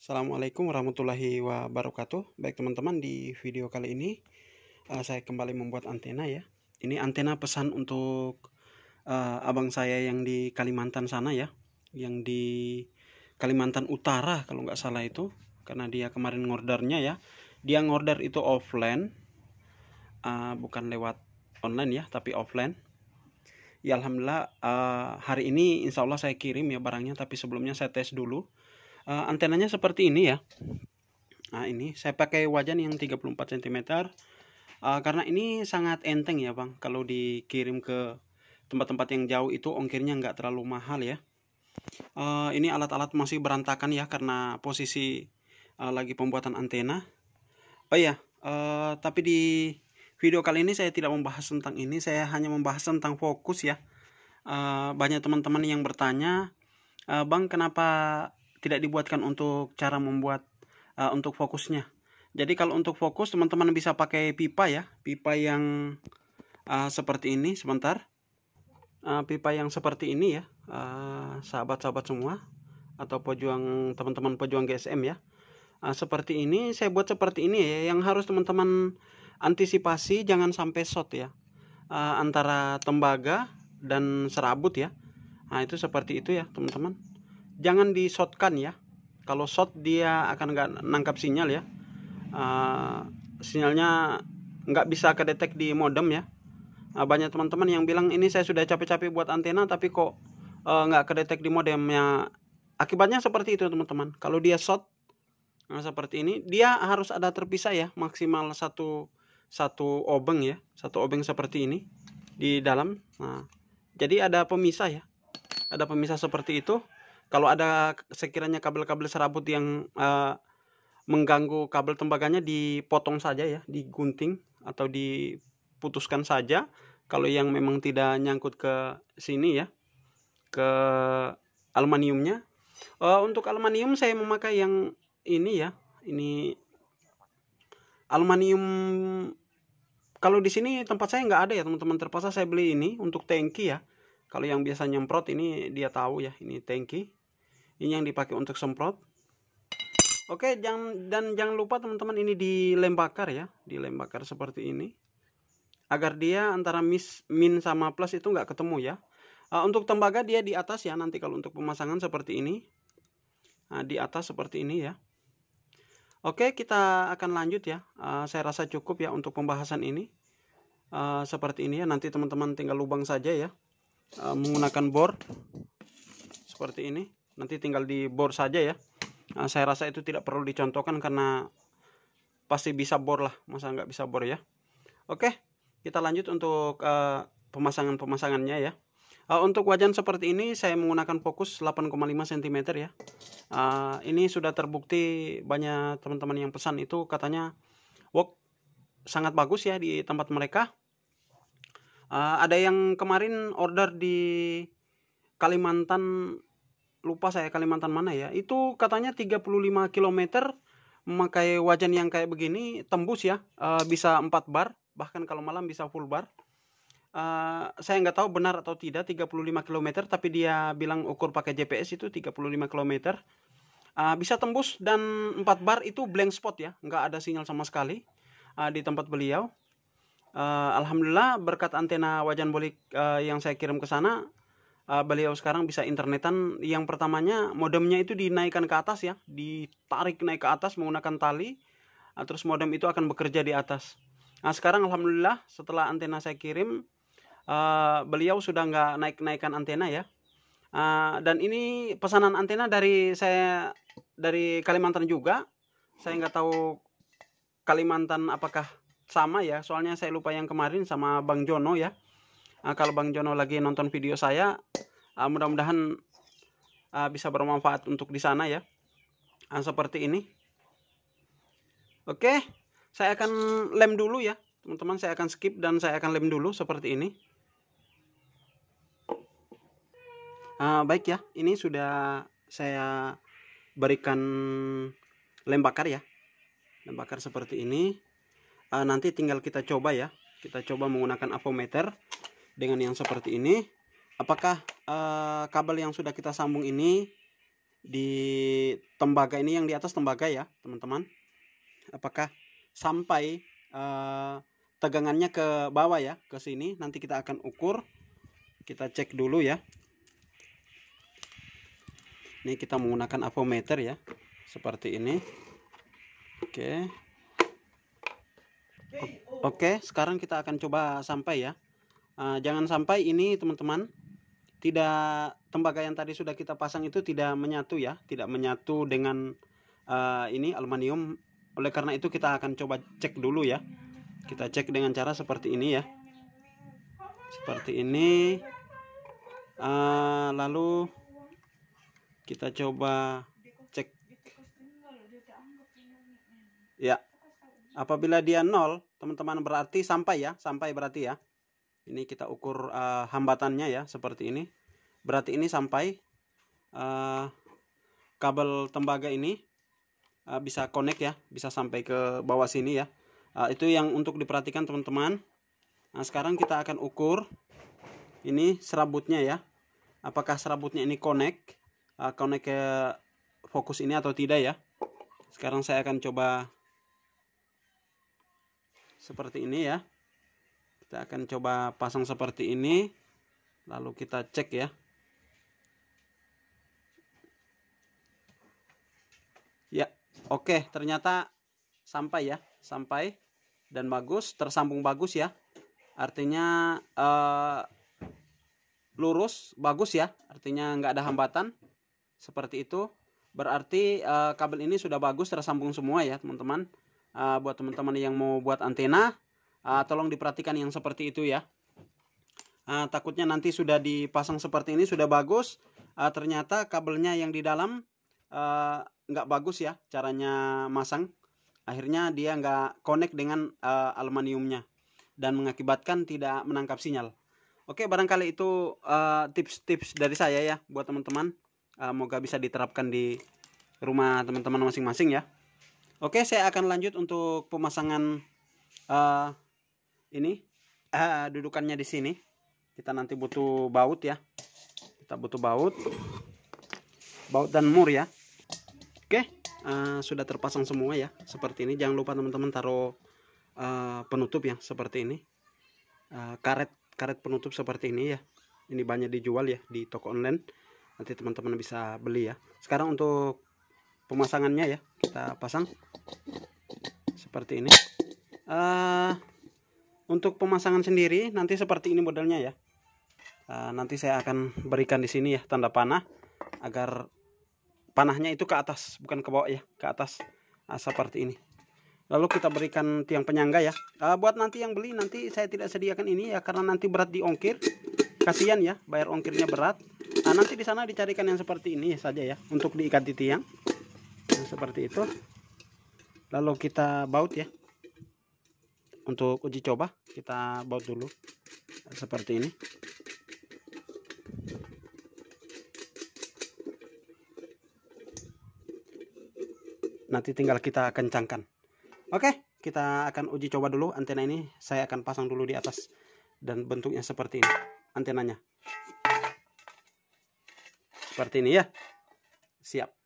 Assalamualaikum warahmatullahi wabarakatuh. Baik teman-teman di video kali ini uh, saya kembali membuat antena ya. Ini antena pesan untuk uh, abang saya yang di Kalimantan sana ya, yang di Kalimantan Utara kalau nggak salah itu, karena dia kemarin ngordernya ya. Dia ngorder itu offline, uh, bukan lewat online ya, tapi offline ya alhamdulillah uh, hari ini insya Allah saya kirim ya barangnya tapi sebelumnya saya tes dulu uh, antenanya seperti ini ya nah ini saya pakai wajan yang 34 cm uh, karena ini sangat enteng ya bang kalau dikirim ke tempat-tempat yang jauh itu ongkirnya nggak terlalu mahal ya uh, ini alat-alat masih berantakan ya karena posisi uh, lagi pembuatan antena oh iya uh, tapi di video kali ini saya tidak membahas tentang ini saya hanya membahas tentang fokus ya uh, banyak teman-teman yang bertanya uh, bang kenapa tidak dibuatkan untuk cara membuat uh, untuk fokusnya. Jadi kalau untuk fokus teman-teman bisa pakai pipa ya, pipa yang uh, seperti ini sebentar. Uh, pipa yang seperti ini ya, sahabat-sahabat uh, semua atau pejuang teman-teman pejuang GSM ya. Uh, seperti ini saya buat seperti ini ya, yang harus teman-teman antisipasi jangan sampai shot ya. Uh, antara tembaga dan serabut ya. Nah, itu seperti itu ya, teman-teman jangan di shotkan ya kalau shot dia akan nggak nangkap sinyal ya uh, sinyalnya nggak bisa kedetek di modem ya uh, banyak teman-teman yang bilang ini saya sudah capek-capek buat antena tapi kok uh, nggak kedetek di modemnya akibatnya seperti itu teman-teman kalau dia shot nah, seperti ini dia harus ada terpisah ya maksimal satu satu obeng ya satu obeng seperti ini di dalam nah jadi ada pemisah ya ada pemisah seperti itu kalau ada sekiranya kabel-kabel serabut yang uh, mengganggu kabel tembaganya dipotong saja ya, digunting atau diputuskan saja. Kalau yang memang tidak nyangkut ke sini ya, ke aluminiumnya. Uh, untuk aluminium saya memakai yang ini ya, ini aluminium kalau di sini tempat saya nggak ada ya teman-teman terpaksa saya beli ini untuk tanki ya kalau yang biasa nyemprot ini dia tahu ya ini tanki ini yang dipakai untuk semprot oke jangan dan jangan lupa teman-teman ini dilem bakar ya dilem bakar seperti ini agar dia antara mis, min sama plus itu nggak ketemu ya uh, untuk tembaga dia di atas ya nanti kalau untuk pemasangan seperti ini uh, di atas seperti ini ya Oke, kita akan lanjut ya. Uh, saya rasa cukup ya untuk pembahasan ini. Uh, seperti ini ya. Nanti teman-teman tinggal lubang saja ya. Uh, menggunakan bor seperti ini nanti tinggal di bor saja ya nah, saya rasa itu tidak perlu dicontohkan karena pasti bisa bor lah masa nggak bisa bor ya oke kita lanjut untuk uh, eh, pemasangan pemasangannya ya uh, untuk wajan seperti ini saya menggunakan fokus 8,5 cm ya uh, ini sudah terbukti banyak teman-teman yang pesan itu katanya wok sangat bagus ya di tempat mereka uh, ada yang kemarin order di Kalimantan lupa saya Kalimantan mana ya itu katanya 35 km memakai wajan yang kayak begini tembus ya uh, bisa 4 bar bahkan kalau malam bisa full bar uh, saya nggak tahu benar atau tidak 35 km tapi dia bilang ukur pakai GPS itu 35 km uh, bisa tembus dan 4 bar itu blank spot ya nggak ada sinyal sama sekali uh, di tempat beliau uh, alhamdulillah berkat antena wajan bolik uh, yang saya kirim ke sana uh, beliau sekarang bisa internetan yang pertamanya modemnya itu dinaikkan ke atas ya ditarik naik ke atas menggunakan tali uh, terus modem itu akan bekerja di atas nah sekarang alhamdulillah setelah antena saya kirim uh, beliau sudah nggak naik naikkan antena ya uh, dan ini pesanan antena dari saya dari Kalimantan juga saya nggak tahu Kalimantan apakah sama ya soalnya saya lupa yang kemarin sama Bang Jono ya uh, kalau Bang Jono lagi nonton video saya uh, mudah-mudahan uh, bisa bermanfaat untuk di sana ya uh, seperti ini oke okay. saya akan lem dulu ya teman-teman saya akan skip dan saya akan lem dulu seperti ini uh, baik ya ini sudah saya berikan lem bakar ya lem bakar seperti ini uh, nanti tinggal kita coba ya kita coba menggunakan avometer dengan yang seperti ini apakah uh, kabel yang sudah kita sambung ini di tembaga ini yang di atas tembaga ya teman-teman apakah sampai uh, tegangannya ke bawah ya ke sini nanti kita akan ukur kita cek dulu ya ini kita menggunakan avometer ya seperti ini oke okay. oke okay, sekarang kita akan coba sampai ya Eh, jangan sampai ini teman-teman tidak tembaga yang tadi sudah kita pasang itu tidak menyatu ya tidak menyatu dengan uh, ini aluminium oleh karena itu kita akan coba cek dulu ya kita cek dengan cara seperti ini ya seperti ini uh, lalu kita coba cek ya apabila dia nol teman-teman berarti sampai ya sampai berarti ya ini kita ukur uh, hambatannya ya seperti ini berarti ini sampai uh, kabel tembaga ini uh, bisa connect ya bisa sampai ke bawah sini ya uh, itu yang untuk diperhatikan teman-teman nah sekarang kita akan ukur ini serabutnya ya apakah serabutnya ini connect uh, connect ke fokus ini atau tidak ya sekarang saya akan coba seperti ini ya kita akan coba pasang seperti ini lalu kita cek ya ya oke ternyata sampai ya sampai dan bagus tersambung bagus ya artinya uh, lurus bagus ya artinya nggak ada hambatan seperti itu berarti uh, kabel ini sudah bagus tersambung semua ya teman-teman uh, buat teman-teman yang mau buat antena uh, tolong diperhatikan yang seperti itu ya uh, takutnya nanti sudah dipasang seperti ini sudah bagus uh, ternyata kabelnya yang di dalam nggak uh, bagus ya caranya masang akhirnya dia nggak connect dengan uh, aluminiumnya dan mengakibatkan tidak menangkap sinyal oke barangkali itu tips-tips uh, dari saya ya buat teman-teman uh, moga bisa diterapkan di rumah teman-teman masing-masing ya oke saya akan lanjut untuk pemasangan uh, ini uh, dudukannya di sini kita nanti butuh baut ya kita butuh baut baut dan mur ya oke uh, sudah terpasang semua ya seperti ini jangan lupa teman-teman taruh uh, penutup ya seperti ini uh, karet karet penutup seperti ini ya ini banyak dijual ya di toko online nanti teman-teman bisa beli ya sekarang untuk pemasangannya ya kita pasang seperti ini uh, untuk pemasangan sendiri nanti seperti ini modelnya ya eh, nanti saya akan berikan di sini ya tanda panah agar panahnya itu ke atas bukan ke bawah ya ke atas uh, seperti ini lalu kita berikan tiang penyangga ya eh, buat nanti yang beli nanti saya tidak sediakan ini ya karena nanti berat di ongkir kasihan ya bayar ongkirnya berat nah, nanti di sana dicarikan yang seperti ini saja ya untuk diikat di tiang nah, seperti itu lalu kita baut ya untuk uji coba kita baut dulu seperti ini nanti tinggal kita kencangkan oke kita akan uji coba dulu antena ini saya akan pasang dulu di atas dan bentuknya seperti ini antenanya seperti ini ya siap